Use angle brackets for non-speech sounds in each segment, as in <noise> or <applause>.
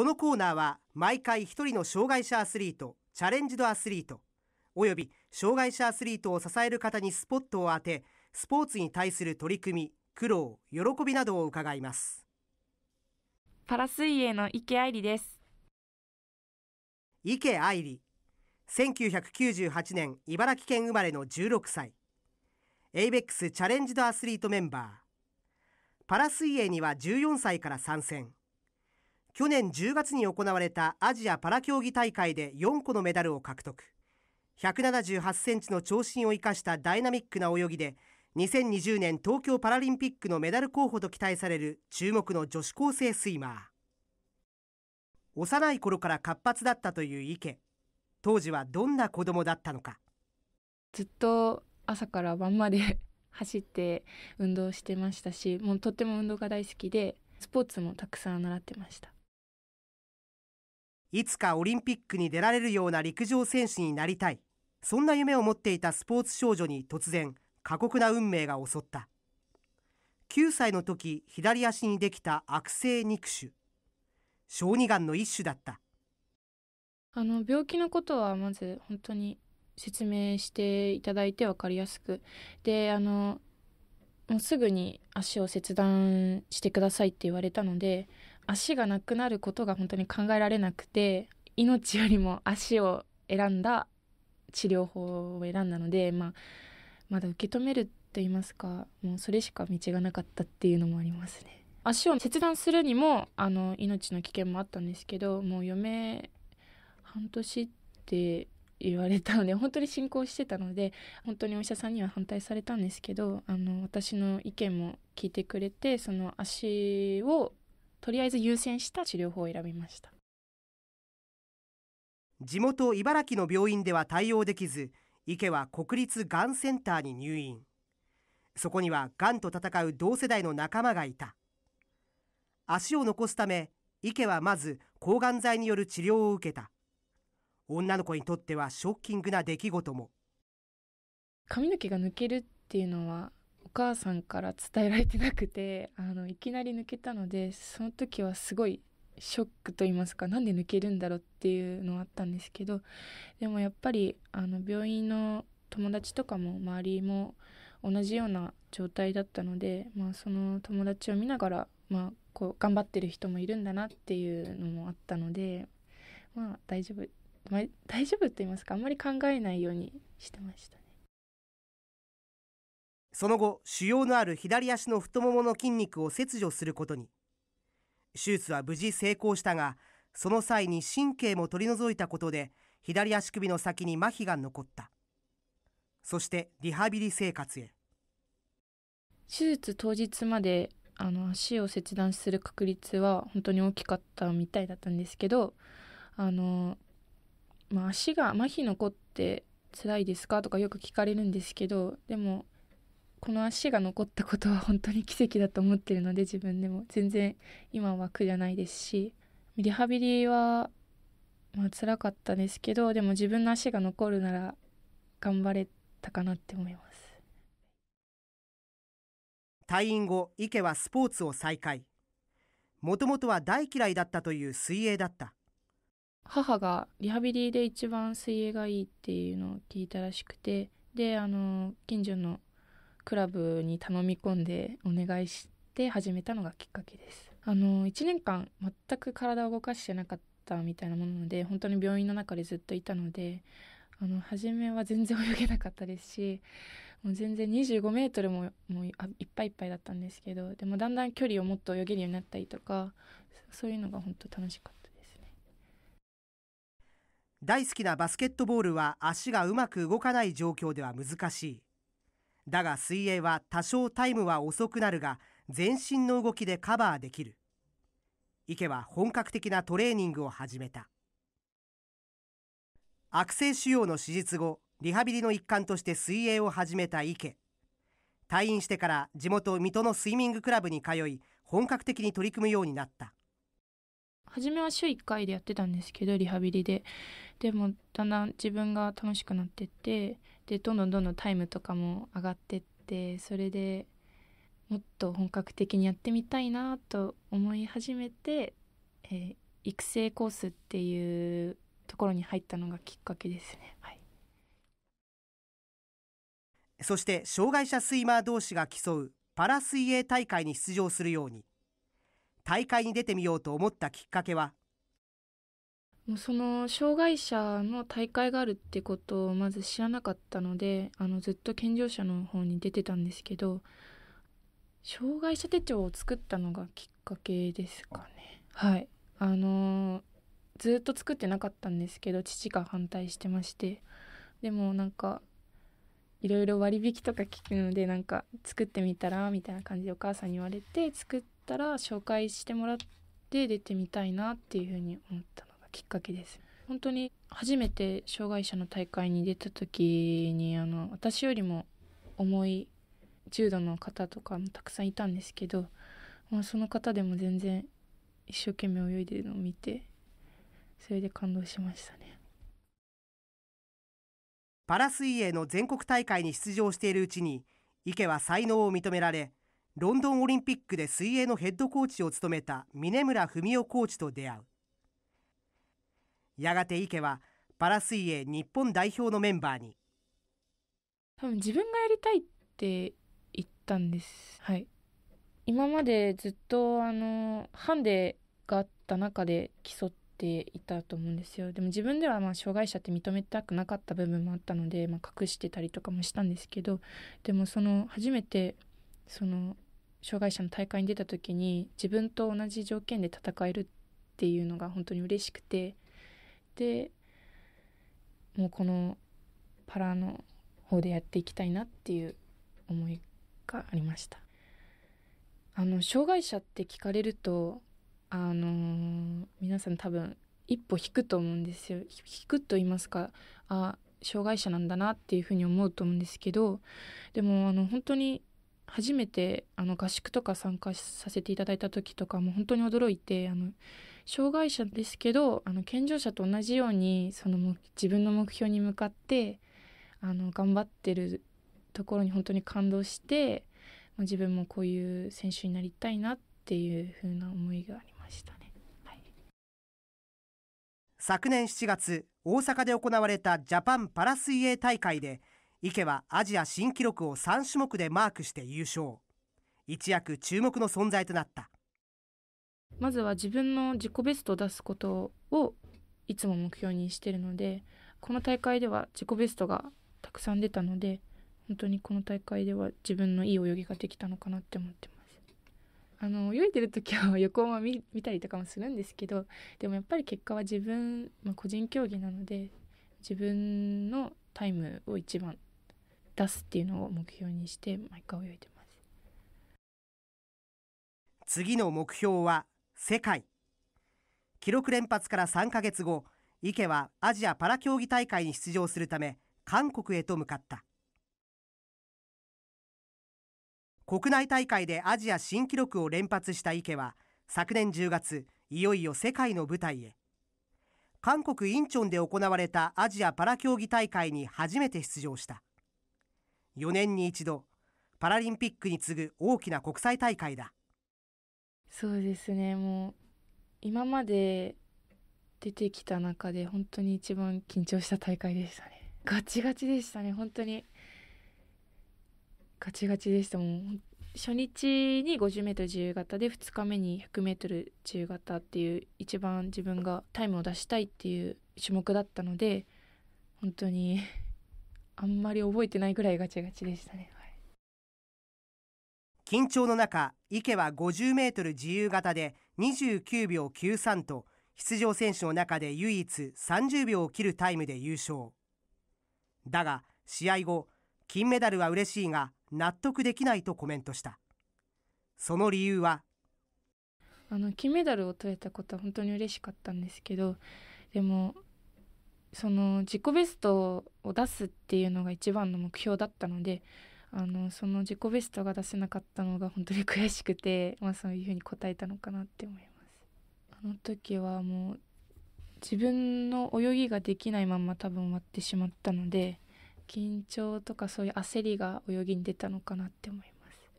このコーナーは毎回1人の障害者アスリートチャレンジドアスリートおよび障害者アスリートを支える方にスポットを当てスポーツに対する取り組み苦労喜びなどを伺いますパラ水泳の池愛理です池愛理1998年茨城県生まれの16歳エイベックスチャレンジドアスリートメンバーパラ水泳には14歳から参戦去年10月に行われたアジアパラ競技大会で4個のメダルを獲得178センチの長身を生かしたダイナミックな泳ぎで2020年東京パラリンピックのメダル候補と期待される注目の女子高生スイマー幼い頃から活発だったという池当時はどんな子供だったのかずっと朝から晩まで <laughs> 走って運動してましたしもうとっても運動が大好きでスポーツもたくさん習ってましたいつかオリンピックに出られるような陸上選手になりたい。そんな夢を持っていたスポーツ少女に突然、過酷な運命が襲った。9歳の時、左足にできた悪性肉腫。小児がんの一種だった。あの、病気のことはまず本当に説明していただいて分かりやすく。で、あの、もうすぐに足を切断してくださいって言われたので、足がなくなることが本当に考えられなくて命よりも足を選んだ治療法を選んだので、まあ、まだ受け止めると言いますかもうそれしか道がなかったっていうのもありますね。足を切断するにもあの命の危険もあったんですけどもう嫁半年って言われたので本当に進行してたので本当にお医者さんには反対されたんですけどあの私の意見も聞いてくれてその足をとりあえず優先した治療法を選びました地元茨城の病院では対応できず池は国立がんセンターに入院そこにはがんと戦う同世代の仲間がいた足を残すため池はまず抗がん剤による治療を受けた女の子にとってはショッキングな出来事も髪の毛が抜けるっていうのは母さんから伝えられてなくてあのいきなり抜けたのでその時はすごいショックと言いますかなんで抜けるんだろうっていうのはあったんですけどでもやっぱりあの病院の友達とかも周りも同じような状態だったので、まあ、その友達を見ながら、まあ、こう頑張ってる人もいるんだなっていうのもあったので、まあ、大丈夫、まあ、大丈夫と言いますかあんまり考えないようにしてましたね。その後腫瘍のある左足の太ももの筋肉を切除することに手術は無事成功したがその際に神経も取り除いたことで左足首の先に麻痺が残ったそしてリハビリ生活へ手術当日まであの足を切断する確率は本当に大きかったみたいだったんですけどあの、まあ、足が麻痺残って辛いですかとかよく聞かれるんですけどでもこの足が残ったことは本当に奇跡だと思ってるので自分でも全然今は苦じゃないですしリハビリはまあ辛かったですけどでも自分の足が残るなら頑張れたかなって思います退院後池はスポーツを再開もともとは大嫌いだったという水泳だった母がリハビリで一番水泳がいいっていうのを聞いたらしくてであの近所のクラブに頼み込んでお願いして始めたのがきっかけです。あの1年間全く体を動かしてなかったみたいなもので本当に病院の中でずっといたのであの初めは全然泳げなかったですしもう全然25メートルももういっぱいいっぱいだったんですけどでもだんだん距離をもっと泳げるようになったりとかそういうのが本当楽しかったですね大好きなバスケットボールは足がうまく動かない状況では難しいだが水泳は多少タイムは遅くなるが全身の動きでカバーできる池は本格的なトレーニングを始めた悪性腫瘍の手術後リハビリの一環として水泳を始めた池退院してから地元水戸のスイミングクラブに通い本格的に取り組むようになった初めは週1回でやってたんですけどリハビリででもだんだん自分が楽しくなってってでどんどんどんどんタイムとかも上がってってそれでもっと本格的にやってみたいなと思い始めて、えー、育成コースっていうところに入ったのがきっかけですね。はい、そして障害者スイマー同士が競うパラ水泳大会に出場するように大会に出てみようと思ったきっかけはもうその障害者の大会があるってことをまず知らなかったのであのずっと健常者の方に出てたんですけど障害者手帳を作ったのがきっかけですかねはいあのずっと作ってなかったんですけど父が反対してましてでもなんかいろいろ割引とか聞くのでなんか作ってみたらみたいな感じでお母さんに言われて作ったら紹介してもらって出てみたいなっていうふうに思ったきっかけです。本当に初めて障害者の大会に出た時にあの私よりも重い重度の方とかもたくさんいたんですけど、まあ、その方でも全然一生懸命泳いでるのを見てそれで感動しましたね。パラ水泳の全国大会に出場しているうちに池は才能を認められロンドンオリンピックで水泳のヘッドコーチを務めた峰村文夫コーチと出会う。やがて池はパラ水泳日本代表のメンバーに多分自分がやりたいって言ったんですはい今までずっとあのハンデがあった中で競っていたと思うんですよでも自分ではまあ障害者って認めたくなかった部分もあったので、まあ、隠してたりとかもしたんですけどでもその初めてその障害者の大会に出た時に自分と同じ条件で戦えるっていうのが本当に嬉しくてってもうこのパラの方でやっていきたいなっていう思いがありましたあの障害者って聞かれるとあのー、皆さん多分一歩引くと思うんですよ引くと言いますかあ障害者なんだなっていうふうに思うと思うんですけどでもあの本当に初めてあの合宿とか参加させていただいた時とかも本当に驚いてあの障害者ですけどあの健常者と同じようにその自分の目標に向かってあの頑張ってるところに本当に感動して、自分もこういう選手になりたいなっていうふうな思いがありましたね、はい、昨年7月大阪で行われたジャパンパラ水泳大会で池はアジア新記録を3種目でマークして優勝一躍注目の存在となったまずは自分の自己ベストを出すことをいつも目標にしてるのでこの大会では自己ベストがたくさん出たので本当にこの大会では自分のいい泳ぎができたのかなって思ってます。あの泳いでる時は横を見たりとかもするんですけどでもやっぱり結果は自分、まあ、個人競技なので自分のタイムを一番出すっていうのを目標にして毎回泳いでます次の目標は世界記録連発から3ヶ月後池はアジアパラ競技大会に出場するため韓国へと向かった国内大会でアジア新記録を連発した池は昨年10月いよいよ世界の舞台へ韓国インチョンで行われたアジアパラ競技大会に初めて出場した4年に一度パラリンピックに次ぐ大きな国際大会だそうですねもう今まで出てきた中で本当に一番緊張した大会でしたねガチガチでしたね本当にガチガチでしたもう初日に 50m 自由形で2日目に 100m 自由形っていう一番自分がタイムを出したいっていう種目だったので本当にあんまり覚えてないぐらいガチガチでしたね緊張の中、池は50メートル自由形で29秒93と、出場選手の中で唯一30秒を切るタイムで優勝。だが、試合後、金メダルは嬉しいが、納得できないとコメントした。その理由は、あの、金メダルを取れたことは本当に嬉しかったんですけど、でも、その自己ベストを出すっていうのが一番の目標だったので、あのその自己ベストが出せなかったのが本当に悔しくて、<laughs> まあ、そういうふうに答えたのかなって思います。あの時はもう自分の泳ぎができないまま多分終わってしまったので緊張とかそういう焦りが泳ぎに出たのかなって思います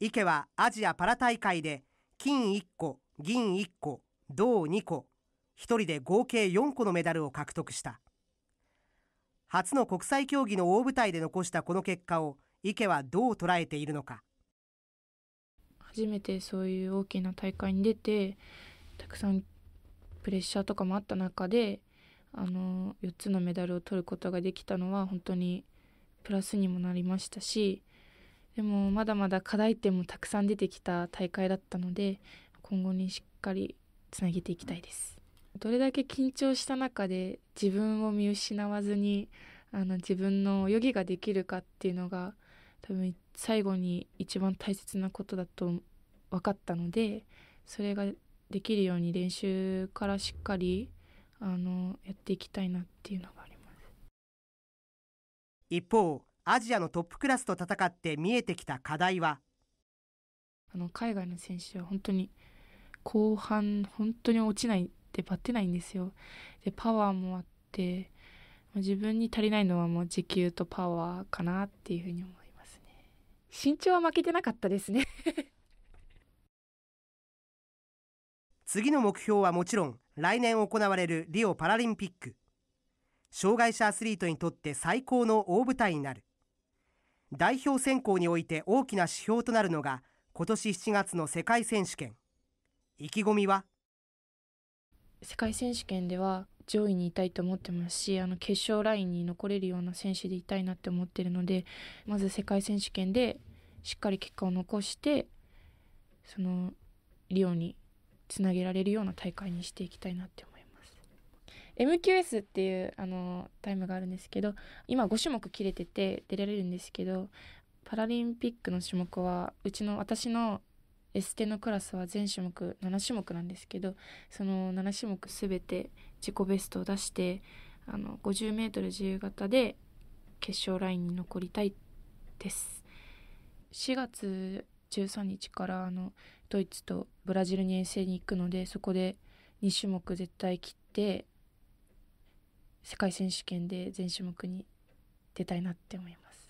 池はアジアパラ大会で金1個銀1個銅2個1人で合計4個のメダルを獲得した。初の国際競技の大舞台で残したこの結果を池はどう捉えているのか初めてそういう大きな大会に出てたくさんプレッシャーとかもあった中であの4つのメダルを取ることができたのは本当にプラスにもなりましたしでもまだまだ課題点もたくさん出てきた大会だったので今後にしっかりつなげていきたいです。どれだけ緊張した中で自分を見失わずにあの自分の泳ぎができるかっていうのが多分最後に一番大切なことだと分かったのでそれができるように練習からしっかりあのやっていきたいなっていうのがあります一方アジアのトップクラスと戦って見えてきた課題はあの海外の選手は本当に後半本当に落ちないってばってないんですよ。でパワーもあって自分に足りないのはもう時給とパワーかなっていうふうに思いますね。身長は負けてなかったですね次の目標はもちろん来年行われるリオパラリンピック。障害者アスリートにとって最高の大舞台になる。代表選考において大きな指標となるのが今年7月の世界選手権。意気込みは世界選手権では上位にいたいと思ってますしあの決勝ラインに残れるような選手でいたいなって思ってるのでまず世界選手権でしっかり結果を残してそのリオにつなげられるような大会にしていきたいなって思います。MQS っていうあのタイムがあるんですけど今5種目切れてて出られるんですけどパラリンピックの種目はうちの私のエステのクラスは全種目7種目なんですけどその7種目全て自己ベストを出してあの 50m 自由形で決勝ラインに残りたいです4月13日からあのドイツとブラジルに遠征に行くのでそこで2種目絶対切って世界選手権で全種目に出たいなって思います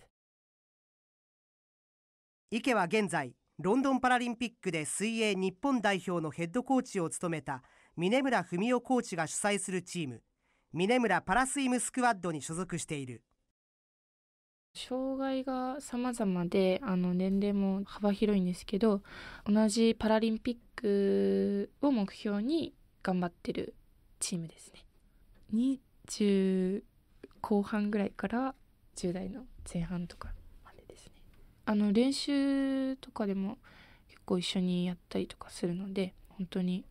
池は現在ロンドンパラリンピックで水泳日本代表のヘッドコーチを務めた峰村文雄コーチが主催するチーム峰村パラスイムスクワッドに所属している障害が様々であの年齢も幅広いんですけど同じパラリンピックを目標に頑張ってるチームですね20後半ぐらいから10代の前半とかあの練習とかでも結構一緒にやったりとかするので本当に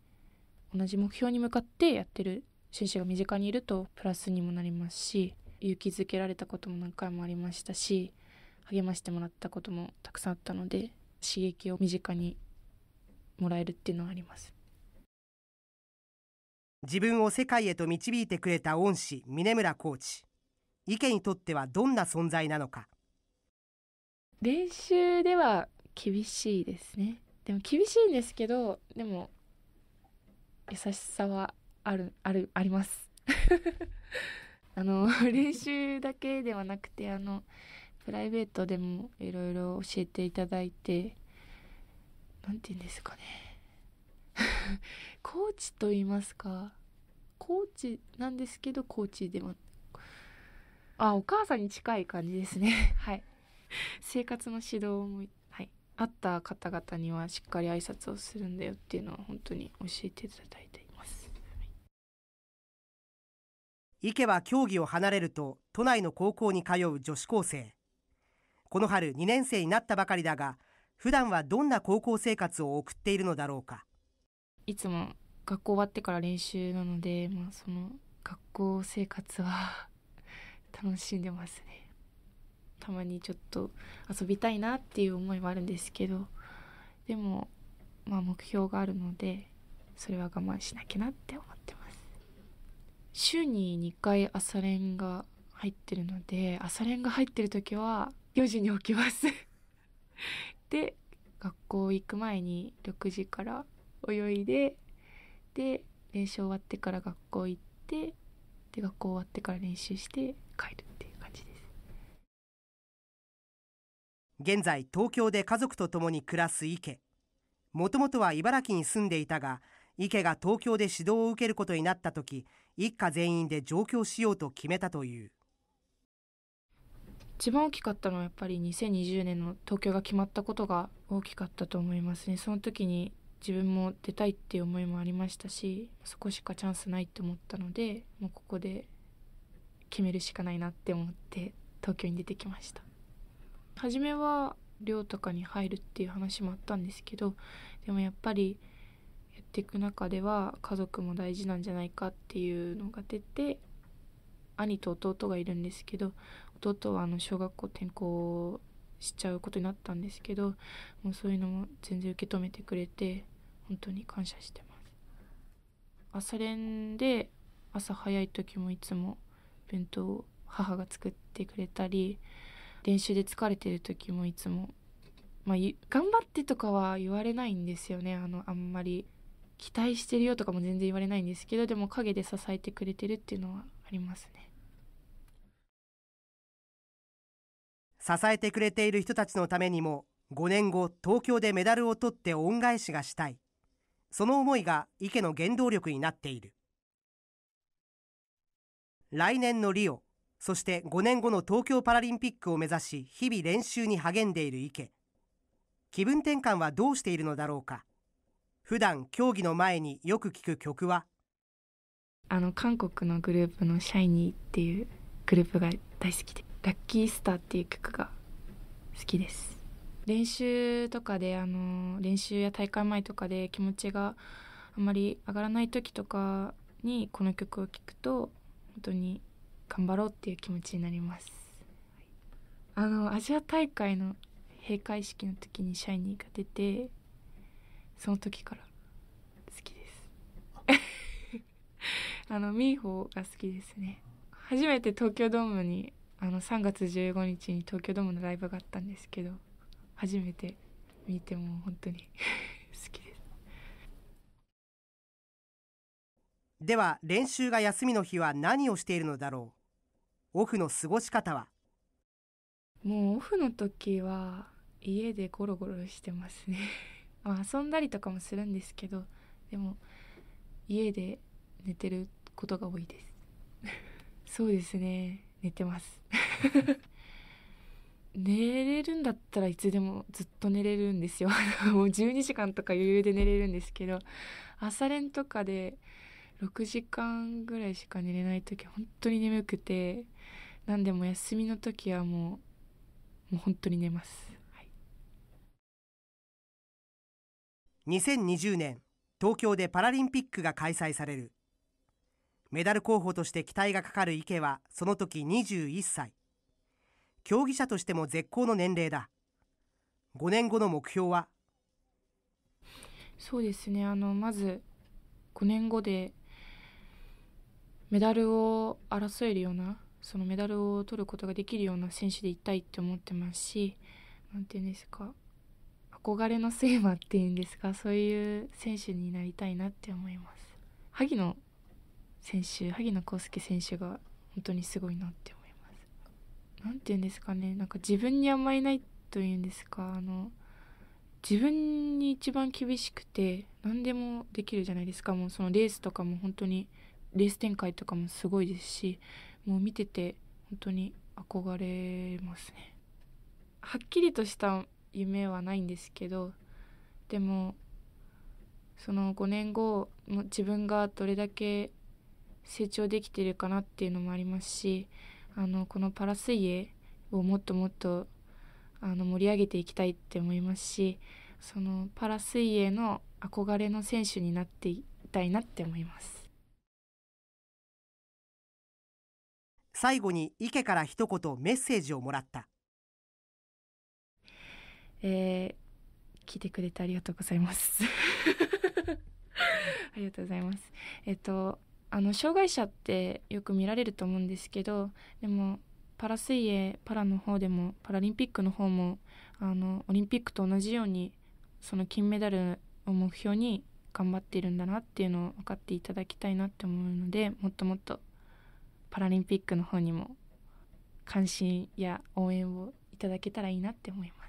同じ目標に向かってやってる選手が身近にいるとプラスにもなりますし勇気づけられたことも何回もありましたし励ましてもらったこともたくさんあったので刺激を身近にもらえるっていうのはあります自分を世界へと導いてくれた恩師峰村コーチ池にとってはどんな存在なのか練習では厳しいですねでも厳しいんですけどでも優しさはあるあるあります <laughs> あの <laughs> 練習だけではなくてあのプライベートでもいろいろ教えていただいて何て言うんですかね <laughs> コーチと言いますかコーチなんですけどコーチでもあお母さんに近い感じですねはい <laughs> 生活の指導も、はい、あった方々にはしっかり挨拶をするんだよっていうのは本当に教えていただいています、はい、池は競技を離れると都内の高校に通う女子高生この春2年生になったばかりだが普段はどんな高校生活を送っているのだろうかいつも学校終わってから練習なので、まあ、その学校生活は <laughs> 楽しんでますねたまにちょっと遊びたいなっていう思いはあるんですけどでもまあ目標があるのでそれは我慢しなきゃなって思ってます週に2回朝練が入ってるので朝練が入ってる時は4時に起きます <laughs> で学校行く前に6時から泳いでで練習終わってから学校行ってで学校終わってから練習して帰るって現在東京で家族と共に暮らす池もともとは茨城に住んでいたが池が東京で指導を受けることになった時一家全員で上京しようと決めたという一番大きかったのはやっぱり2020年の東京が決まったことが大きかったと思いますねその時に自分も出たいっていう思いもありましたしそこしかチャンスないって思ったのでもうここで決めるしかないなって思って東京に出てきました初めは寮とかに入るっていう話もあったんですけどでもやっぱりやっていく中では家族も大事なんじゃないかっていうのが出て兄と弟がいるんですけど弟はあの小学校転校しちゃうことになったんですけどもうそういうのも全然受け止めてくれて本当に感謝してます朝練で朝早い時もいつも弁当を母が作ってくれたり練習で疲れてる時もいつも、まあ、頑張ってとかは言われないんですよねあのあんまり期待してるよとかも全然言われないんですけどでも陰で支えてくれてるっていうのはありますね支えてくれている人たちのためにも5年後東京でメダルを取って恩返しがしたいその思いが池の原動力になっている来年のリオそして5年後の東京パラリンピックを目指し日々練習に励んでいる池気分転換はどうしているのだろうか普段競技の前によく聴く曲はあの韓国のグループの「シャイニーっていうグループが大好きで「ラッキースター」っていう曲が好きです練習とかであの練習や大会前とかで気持ちがあまり上がらない時とかにこの曲を聴くと本当に頑張ろうっていう気持ちになりますあのアジア大会の閉会式の時にシャイニーが出てその時から好きです <laughs> あのミーホーが好きですね初めて東京ドームにあの3月15日に東京ドームのライブがあったんですけど初めて見ても本当に <laughs> 好きですでは練習が休みの日は何をしているのだろうオフの過ごし方はもうオフの時は家でゴロゴロしてますね <laughs> まあ遊んだりとかもするんですけどでも家で寝てることが多いです <laughs> そうですね寝てます <laughs> 寝れるんだったらいつでもずっと寝れるんですよもう12時間とか余裕で寝れるんですけど朝練とかで6時間ぐらいしか寝れない時本当に眠くて何でも休みの時はもうもう本当に寝ます、はい、2020年東京でパラリンピックが開催されるメダル候補として期待がかかる池はその時21歳競技者としても絶好の年齢だ5年後の目標はそうですねあのまず5年後でメダルを争えるようなそのメダルを取ることができるような選手でいたいって思ってますし何て言うんですか憧れのスいマっていうんですかそういう選手になりたいなって思います萩野選手萩野公介選手が本当にすごいなって思います何て言うんですかねなんか自分に甘えないというんですかあの自分に一番厳しくて何でもできるじゃないですかもうそのレースとかも本当にレース展開とかもすごいですしもう見てて本当に憧れますね。はっきりとした夢はないんですけどでもその5年後の自分がどれだけ成長できてるかなっていうのもありますしあのこのパラ水泳をもっともっとあの盛り上げていきたいって思いますしそのパラ水泳の憧れの選手になっていきたいなって思います。最後に池から一言メッセージをもらった。えー、来てくれてありがとうございます。<laughs> ありがとうございます。えっと、あの、障害者ってよく見られると思うんですけど、でも、パラ水泳、パラの方でも、パラリンピックの方も、あの、オリンピックと同じように、その金メダルを目標に頑張っているんだなっていうのを分かっていただきたいなって思うので、もっともっとパラリンピックの方にも関心や応援をいただけたらいいなって思います。